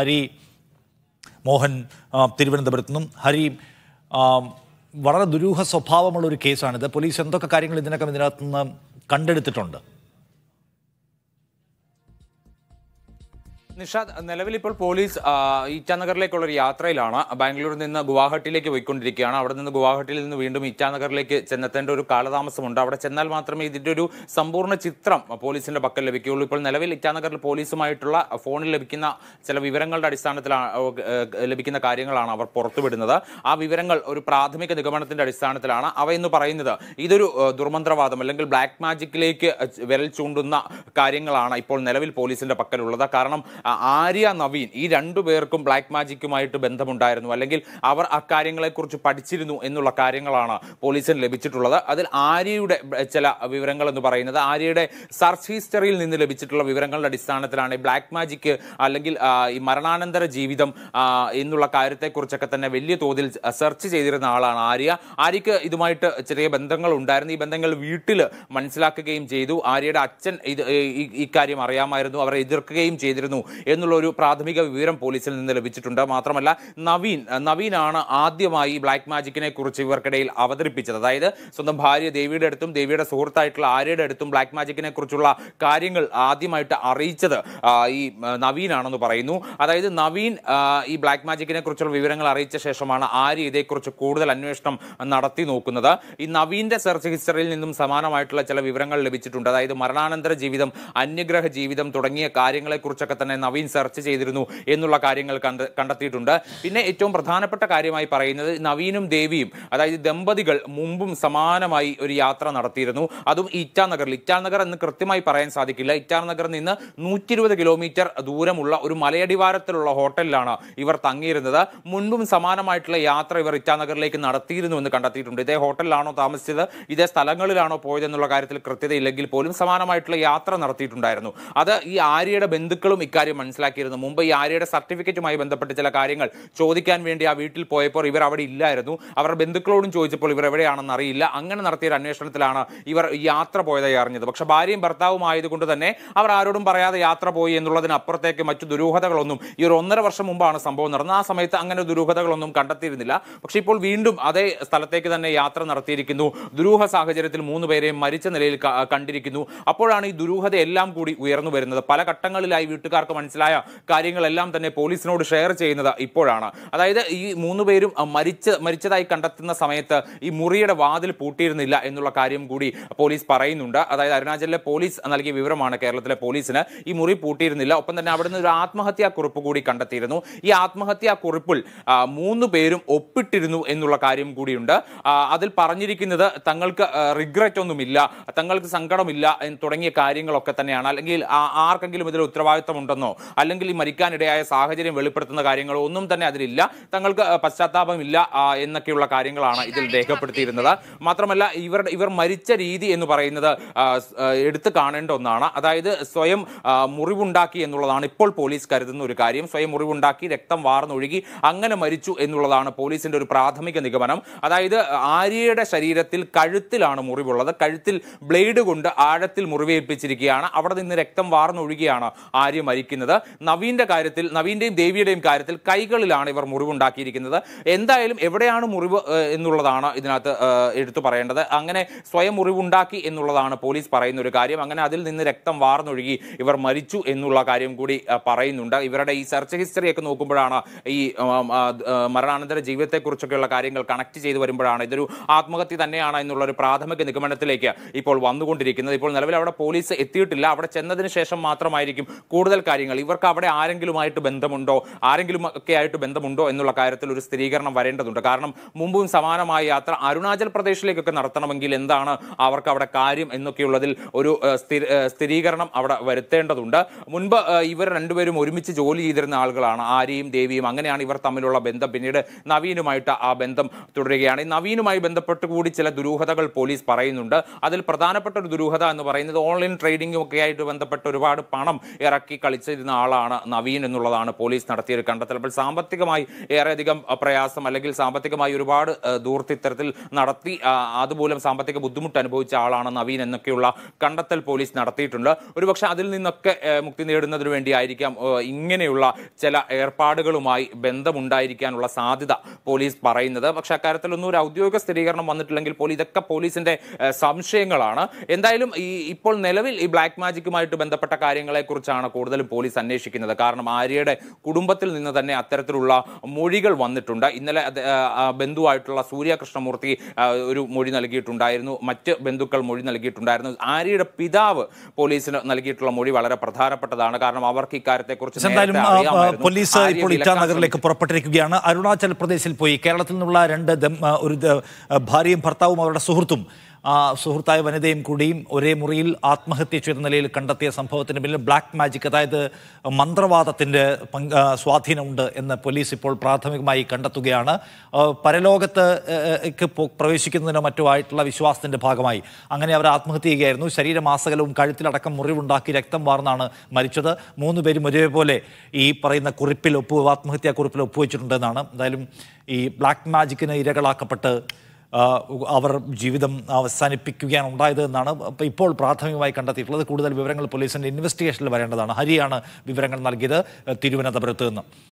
ഹരി മോഹൻ തിരുവനന്തപുരത്തു നിന്നും ഹരി വളരെ ദുരൂഹ സ്വഭാവമുള്ള ഒരു കേസാണിത് പോലീസ് എന്തൊക്കെ കാര്യങ്ങൾ ഇതിനകം ഇതിനകത്തുനിന്ന് കണ്ടെടുത്തിട്ടുണ്ട് നിഷാദ് നിലവിൽ ഇപ്പോൾ പോലീസ് ഇറ്റാനഗറിലേക്കുള്ള ഒരു യാത്രയിലാണ് ബാംഗ്ലൂരിൽ നിന്ന് ഗുവാഹട്ടിയിലേക്ക് പോയിക്കൊണ്ടിരിക്കുകയാണ് അവിടെ നിന്ന് ഗുവാഹട്ടിയിൽ നിന്ന് വീണ്ടും ഇറ്റാനഗറിലേക്ക് ചെന്നെത്തേണ്ട ഒരു കാലതാമസമുണ്ട് അവിടെ ചെന്നാൽ മാത്രമേ ഇതിൻ്റെ ഒരു സമ്പൂർണ്ണ ചിത്രം പോലീസിന്റെ പക്കൽ ലഭിക്കുകയുള്ളൂ ഇപ്പോൾ നിലവിൽ ഇറ്റാനഗറിൽ പോലീസുമായിട്ടുള്ള ഫോണിൽ ലഭിക്കുന്ന ചില വിവരങ്ങളുടെ അടിസ്ഥാനത്തിലാണ് ലഭിക്കുന്ന കാര്യങ്ങളാണ് അവർ പുറത്തുവിടുന്നത് ആ വിവരങ്ങൾ ഒരു പ്രാഥമിക നിഗമനത്തിന്റെ അടിസ്ഥാനത്തിലാണ് അവ എന്ന് പറയുന്നത് ഇതൊരു ദുർമന്ത്രവാദം അല്ലെങ്കിൽ ബ്ലാക്ക് മാജിക്കിലേക്ക് വിരൽ ചൂണ്ടുന്ന കാര്യങ്ങളാണ് ഇപ്പോൾ നിലവിൽ പോലീസിന്റെ പക്കലുള്ളത് കാരണം ആര്യ നവീൻ ഈ രണ്ടു പേർക്കും ബ്ലാക്ക് മാജിക്കുമായിട്ട് ബന്ധമുണ്ടായിരുന്നു അല്ലെങ്കിൽ അവർ അക്കാര്യങ്ങളെക്കുറിച്ച് പഠിച്ചിരുന്നു എന്നുള്ള കാര്യങ്ങളാണ് പോലീസിന് ലഭിച്ചിട്ടുള്ളത് അതിൽ ആര്യയുടെ ചില വിവരങ്ങൾ എന്ന് പറയുന്നത് ആര്യയുടെ സർച്ച് ഹിസ്റ്ററിയിൽ നിന്ന് ലഭിച്ചിട്ടുള്ള വിവരങ്ങളുടെ അടിസ്ഥാനത്തിലാണ് ബ്ലാക്ക് മാജിക്ക് അല്ലെങ്കിൽ ഈ മരണാനന്തര ജീവിതം എന്നുള്ള കാര്യത്തെക്കുറിച്ചൊക്കെ തന്നെ വലിയ തോതിൽ സെർച്ച് ചെയ്തിരുന്ന ആളാണ് ആര്യ ആര്യക്ക് ഇതുമായിട്ട് ചെറിയ ബന്ധങ്ങൾ ഉണ്ടായിരുന്നു ഈ ബന്ധങ്ങൾ വീട്ടിൽ മനസ്സിലാക്കുകയും ചെയ്തു ആര്യയുടെ അച്ഛൻ ഇത് ഇക്കാര്യം അറിയാമായിരുന്നു അവരെ എതിർക്കുകയും ചെയ്തിരുന്നു എന്നുള്ള ഒരു പ്രാഥമിക വിവരം പോലീസിൽ നിന്ന് ലഭിച്ചിട്ടുണ്ട് മാത്രമല്ല നവീൻ നവീനാണ് ആദ്യമായി ബ്ലാക്ക് മാജിക്കിനെ കുറിച്ച് ഇവർക്കിടയിൽ അവതരിപ്പിച്ചത് അതായത് സ്വന്തം ഭാര്യ ദേവിയുടെ അടുത്തും ദേവിയുടെ സുഹൃത്തായിട്ടുള്ള ആര്യയുടെ അടുത്തും ബ്ലാക്ക് മാജിക്കിനെ കുറിച്ചുള്ള കാര്യങ്ങൾ ആദ്യമായിട്ട് അറിയിച്ചത് ഈ നവീനാണെന്ന് പറയുന്നു അതായത് നവീൻ ഈ ബ്ലാക്ക് മാജിക്കിനെ കുറിച്ചുള്ള വിവരങ്ങൾ അറിയിച്ച ശേഷമാണ് ആര്യ ഇതേക്കുറിച്ച് കൂടുതൽ അന്വേഷണം നടത്തി നോക്കുന്നത് ഈ നവീന്റെ സെർച്ച് ഹിസ്റ്ററിയിൽ നിന്നും സമാനമായിട്ടുള്ള ചില വിവരങ്ങൾ ലഭിച്ചിട്ടുണ്ട് അതായത് മരണാനന്തര ജീവിതം അന്യഗ്രഹ ജീവിതം തുടങ്ങിയ കാര്യങ്ങളെക്കുറിച്ചൊക്കെ തന്നെ നവീൻ സെർച്ച് ചെയ്തിരുന്നു എന്നുള്ള കാര്യങ്ങൾ കണ്ടെത്തിയിട്ടുണ്ട് പിന്നെ ഏറ്റവും പ്രധാനപ്പെട്ട കാര്യമായി പറയുന്നത് നവീനും ദേവിയും അതായത് ദമ്പതികൾ മുമ്പും സമാനമായി ഒരു യാത്ര നടത്തിയിരുന്നു അതും ഇറ്റാനഗറിൽ ഇറ്റാനഗർ എന്ന് കൃത്യമായി പറയാൻ സാധിക്കില്ല ഇറ്റാനഗറിൽ നിന്ന് നൂറ്റി ഇരുപത് കിലോമീറ്റർ ദൂരമുള്ള ഒരു മലയടിവാരത്തിലുള്ള ഹോട്ടലിലാണ് ഇവർ തങ്ങിയിരുന്നത് മുൻപും സമാനമായിട്ടുള്ള യാത്ര ഇവർ ഇറ്റാനഗറിലേക്ക് നടത്തിയിരുന്നു എന്ന് കണ്ടെത്തിയിട്ടുണ്ട് ഇതേ ഹോട്ടലിലാണോ താമസിച്ചത് ഇതേ സ്ഥലങ്ങളിലാണോ പോയതെന്നുള്ള കാര്യത്തിൽ കൃത്യതയില്ലെങ്കിൽ പോലും സമാനമായിട്ടുള്ള യാത്ര നടത്തിയിട്ടുണ്ടായിരുന്നു അത് ഈ ആര്യയുടെ ബന്ധുക്കളും ഇക്കാര്യം മനസ്സിലാക്കിയിരുന്നു മുമ്പ് ഈ ആര്യയുടെ സർട്ടിഫിക്കറ്റുമായി ബന്ധപ്പെട്ട് ചില കാര്യങ്ങൾ ചോദിക്കാൻ വേണ്ടി ആ വീട്ടിൽ പോയപ്പോൾ ഇവർ അവിടെ ഇല്ലായിരുന്നു അവരുടെ ബന്ധുക്കളോടും ചോദിച്ചപ്പോൾ ഇവർ എവിടെയാണെന്ന് അറിയില്ല അങ്ങനെ നടത്തിയ ഒരു അന്വേഷണത്തിലാണ് ഇവർ യാത്ര പോയതായി അറിഞ്ഞത് പക്ഷേ ഭാര്യയും ഭർത്താവും ആയതുകൊണ്ട് തന്നെ അവർ ആരോടും പറയാതെ യാത്ര പോയി എന്നുള്ളതിനപ്പുറത്തേക്ക് മറ്റു ദുരൂഹതകളൊന്നും ഈ ഒരു ഒന്നര വർഷം മുമ്പാണ് സംഭവം നടന്നത് ആ സമയത്ത് അങ്ങനെ ദുരൂഹതകളൊന്നും കണ്ടെത്തിയിരുന്നില്ല പക്ഷേ ഇപ്പോൾ വീണ്ടും അതേ സ്ഥലത്തേക്ക് തന്നെ യാത്ര നടത്തിയിരിക്കുന്നു ദുരൂഹ സാഹചര്യത്തിൽ മൂന്ന് പേരെയും മരിച്ച നിലയിൽ കണ്ടിരിക്കുന്നു അപ്പോഴാണ് ഈ ദുരൂഹതയെല്ലാം കൂടി ഉയർന്നു വരുന്നത് പല ഘട്ടങ്ങളിലായി വീട്ടുകാർക്ക് മനസ്സിലായ കാര്യങ്ങളെല്ലാം തന്നെ പോലീസിനോട് ഷെയർ ചെയ്യുന്നത് ഇപ്പോഴാണ് അതായത് ഈ മൂന്ന് പേരും മരിച്ച മരിച്ചതായി കണ്ടെത്തുന്ന സമയത്ത് ഈ മുറിയുടെ വാതിൽ പൂട്ടിയിരുന്നില്ല എന്നുള്ള കാര്യം കൂടി പോലീസ് പറയുന്നുണ്ട് അതായത് അരുണാചലിലെ പോലീസ് നൽകിയ വിവരമാണ് കേരളത്തിലെ പോലീസിന് ഈ മുറി പൂട്ടിയിരുന്നില്ല ഒപ്പം തന്നെ അവിടുന്ന് ഒരു ആത്മഹത്യാ കുറിപ്പ് കൂടി കണ്ടെത്തിയിരുന്നു ഈ ആത്മഹത്യാ കുറിപ്പിൽ മൂന്ന് പേരും ഒപ്പിട്ടിരുന്നു എന്നുള്ള കാര്യം കൂടിയുണ്ട് അതിൽ പറഞ്ഞിരിക്കുന്നത് തങ്ങൾക്ക് റിഗ്രറ്റ് ഒന്നുമില്ല തങ്ങൾക്ക് സങ്കടമില്ല തുടങ്ങിയ കാര്യങ്ങളൊക്കെ തന്നെയാണ് അല്ലെങ്കിൽ ആർക്കെങ്കിലും ഇതിൽ ഉണ്ടെന്നോ അല്ലെങ്കിൽ ഈ മരിക്കാനിടയായ സാഹചര്യം വെളിപ്പെടുത്തുന്ന കാര്യങ്ങളോ ഒന്നും തന്നെ അതിലില്ല തങ്ങൾക്ക് പശ്ചാത്താപമില്ല എന്നൊക്കെയുള്ള കാര്യങ്ങളാണ് ഇതിൽ രേഖപ്പെടുത്തിയിരുന്നത് മാത്രമല്ല ഇവർ ഇവർ മരിച്ച രീതി എന്ന് പറയുന്നത് എടുത്തു കാണേണ്ട ഒന്നാണ് അതായത് സ്വയം മുറിവുണ്ടാക്കി എന്നുള്ളതാണ് ഇപ്പോൾ പോലീസ് കരുതുന്ന ഒരു കാര്യം സ്വയം മുറിവുണ്ടാക്കി രക്തം വാർന്നൊഴുകി അങ്ങനെ മരിച്ചു എന്നുള്ളതാണ് പോലീസിന്റെ ഒരു പ്രാഥമിക നിഗമനം അതായത് ആര്യയുടെ ശരീരത്തിൽ കഴുത്തിലാണ് മുറിവുള്ളത് കഴുത്തിൽ ബ്ലേഡ് കൊണ്ട് ആഴത്തിൽ മുറിവേൽപ്പിച്ചിരിക്കുകയാണ് അവിടെ നിന്ന് രക്തം വാർന്നൊഴുകിയാണ് ആര്യ മരിക്കുന്നത് പറയുന്നത് നവീൻ്റെ കാര്യത്തിൽ നവീൻ്റെയും ദേവിയുടെയും കാര്യത്തിൽ കൈകളിലാണ് ഇവർ മുറിവുണ്ടാക്കിയിരിക്കുന്നത് എന്തായാലും എവിടെയാണ് മുറിവ് എന്നുള്ളതാണ് ഇതിനകത്ത് എടുത്തു പറയേണ്ടത് അങ്ങനെ സ്വയം മുറിവുണ്ടാക്കി എന്നുള്ളതാണ് പോലീസ് പറയുന്ന ഒരു കാര്യം അങ്ങനെ അതിൽ നിന്ന് രക്തം വാർന്നൊഴുകി ഇവർ മരിച്ചു എന്നുള്ള കാര്യം കൂടി പറയുന്നുണ്ട് ഇവരുടെ ഈ സെർച്ച് ഹിസ്റ്ററി ഒക്കെ നോക്കുമ്പോഴാണ് ഈ മരണാനന്തര ജീവിതത്തെക്കുറിച്ചൊക്കെയുള്ള കാര്യങ്ങൾ കണക്ട് ചെയ്തു വരുമ്പോഴാണ് ഇതൊരു ആത്മഹത്യ തന്നെയാണ് എന്നുള്ള ഒരു പ്രാഥമിക നിഗമനത്തിലേക്ക് ഇപ്പോൾ വന്നുകൊണ്ടിരിക്കുന്നത് ഇപ്പോൾ നിലവിൽ അവിടെ പോലീസ് എത്തിയിട്ടില്ല അവിടെ ചെന്നതിന് ശേഷം മാത്രമായിരിക്കും കൂടുതൽ കാര്യങ്ങൾ കാര്യങ്ങൾ ഇവർക്ക് അവിടെ ആരെങ്കിലുമായിട്ട് ബന്ധമുണ്ടോ ആരെങ്കിലും ഒക്കെ ആയിട്ട് ബന്ധമുണ്ടോ എന്നുള്ള കാര്യത്തിൽ ഒരു സ്ഥിരീകരണം വരേണ്ടതുണ്ട് കാരണം മുമ്പും സമാനമായ യാത്ര അരുണാചൽ പ്രദേശിലേക്കൊക്കെ നടത്തണമെങ്കിൽ എന്താണ് അവർക്ക് അവിടെ കാര്യം എന്നൊക്കെയുള്ളതിൽ ഒരു സ്ഥിരീകരണം അവിടെ വരുത്തേണ്ടതുണ്ട് മുൻപ് ഇവർ രണ്ടുപേരും ഒരുമിച്ച് ജോലി ചെയ്തിരുന്ന ആളുകളാണ് ആര്യയും ദേവിയും അങ്ങനെയാണ് ഇവർ തമ്മിലുള്ള ബന്ധം പിന്നീട് നവീനുമായിട്ട് ആ ബന്ധം തുടരുകയാണ് ഈ നവീനുമായി ബന്ധപ്പെട്ട് കൂടി ചില ദുരൂഹതകൾ പോലീസ് പറയുന്നുണ്ട് അതിൽ പ്രധാനപ്പെട്ട ഒരു ദുരൂഹത എന്ന് പറയുന്നത് ഓൺലൈൻ ട്രേഡിംഗും ഒക്കെ ആയിട്ട് ബന്ധപ്പെട്ട് ഒരുപാട് പണം ഇറക്കി കളിച്ച് ചെയ്തിരുന്ന ആളാണ് നവീൻ എന്നുള്ളതാണ് പോലീസ് ഒരു കണ്ടെത്തൽ അപ്പോൾ സാമ്പത്തികമായി ഏറെയധികം പ്രയാസം അല്ലെങ്കിൽ സാമ്പത്തികമായി ഒരുപാട് ദൂർത്തിത്തരത്തിൽ നടത്തി അതുമൂലം സാമ്പത്തിക ബുദ്ധിമുട്ട് അനുഭവിച്ച ആളാണ് നവീൻ എന്നൊക്കെയുള്ള കണ്ടെത്തൽ പോലീസ് നടത്തിയിട്ടുണ്ട് ഒരുപക്ഷെ അതിൽ നിന്നൊക്കെ മുക്തി നേടുന്നതിന് വേണ്ടിയായിരിക്കാം ഇങ്ങനെയുള്ള ചില ഏർപ്പാടുകളുമായി ബന്ധമുണ്ടായിരിക്കാനുള്ള സാധ്യത പോലീസ് പറയുന്നത് പക്ഷേ അക്കാര്യത്തിൽ ഒന്നും ഒരു ഔദ്യോഗിക സ്ഥിരീകരണം വന്നിട്ടില്ലെങ്കിൽ പോലും ഇതൊക്കെ പോലീസിന്റെ സംശയങ്ങളാണ് എന്തായാലും ഈ ഇപ്പോൾ നിലവിൽ ഈ ബ്ലാക്ക് മാജിക്കുമായിട്ട് ബന്ധപ്പെട്ട കാര്യങ്ങളെക്കുറിച്ചാണ് കൂടുതലും പോലീസ് പോലീസ് അന്വേഷിക്കുന്നത് കാരണം ആര്യയുടെ കുടുംബത്തിൽ നിന്ന് തന്നെ അത്തരത്തിലുള്ള മൊഴികൾ വന്നിട്ടുണ്ട് ഇന്നലെ ബന്ധുവായിട്ടുള്ള സൂര്യകൃഷ്ണമൂർത്തി ഒരു മൊഴി നൽകിയിട്ടുണ്ടായിരുന്നു മറ്റ് ബന്ധുക്കൾ മൊഴി നൽകിയിട്ടുണ്ടായിരുന്നു ആര്യയുടെ പിതാവ് പോലീസിന് നൽകിയിട്ടുള്ള മൊഴി വളരെ പ്രധാനപ്പെട്ടതാണ് കാരണം അവർക്ക് ഇക്കാര്യത്തെ കുറിച്ച് പോലീസ് ഇപ്പോൾ ഇറ്റാനഗറിലേക്ക് പുറപ്പെട്ടിരിക്കുകയാണ് അരുണാചൽ പ്രദേശിൽ പോയി കേരളത്തിൽ നിന്നുള്ള രണ്ട് ഒരു ഭാര്യയും ഭർത്താവും അവരുടെ സുഹൃത്തും സുഹൃത്തായ വനിതയും കൂടിയും ഒരേ മുറിയിൽ ആത്മഹത്യ ചെയ്ത നിലയിൽ കണ്ടെത്തിയ സംഭവത്തിന് പിന്നിൽ ബ്ലാക്ക് മാജിക് അതായത് മന്ത്രവാദത്തിൻ്റെ സ്വാധീനമുണ്ട് എന്ന് പോലീസ് ഇപ്പോൾ പ്രാഥമികമായി കണ്ടെത്തുകയാണ് പരലോകത്ത് പ്രവേശിക്കുന്നതിനോ മറ്റോ ആയിട്ടുള്ള വിശ്വാസത്തിൻ്റെ ഭാഗമായി അങ്ങനെ അവർ ആത്മഹത്യ ചെയ്യുകയായിരുന്നു ശരീരമാസകലവും കഴുത്തിലടക്കം മുറിവുണ്ടാക്കി രക്തം വാർന്നാണ് മരിച്ചത് മൂന്ന് പേരും ഒരേപോലെ ഈ പറയുന്ന കുറിപ്പിൽ ഒപ്പ് ആത്മഹത്യാ കുറിപ്പിൽ ഒപ്പുവെച്ചിട്ടുണ്ടെന്നാണ് എന്തായാലും ഈ ബ്ലാക്ക് മാജിക്കിന് ഇരകളാക്കപ്പെട്ട് അവർ ജീവിതം അവസാനിപ്പിക്കുകയാണ് ഉണ്ടായത് എന്നാണ് ഇപ്പോൾ പ്രാഥമികമായി കണ്ടെത്തിയിട്ടുള്ളത് കൂടുതൽ വിവരങ്ങൾ പോലീസിൻ്റെ ഇൻവെസ്റ്റിഗേഷനിൽ വരേണ്ടതാണ് ഹരിയാണ് വിവരങ്ങൾ നൽകിയത് തിരുവനന്തപുരത്ത് നിന്ന്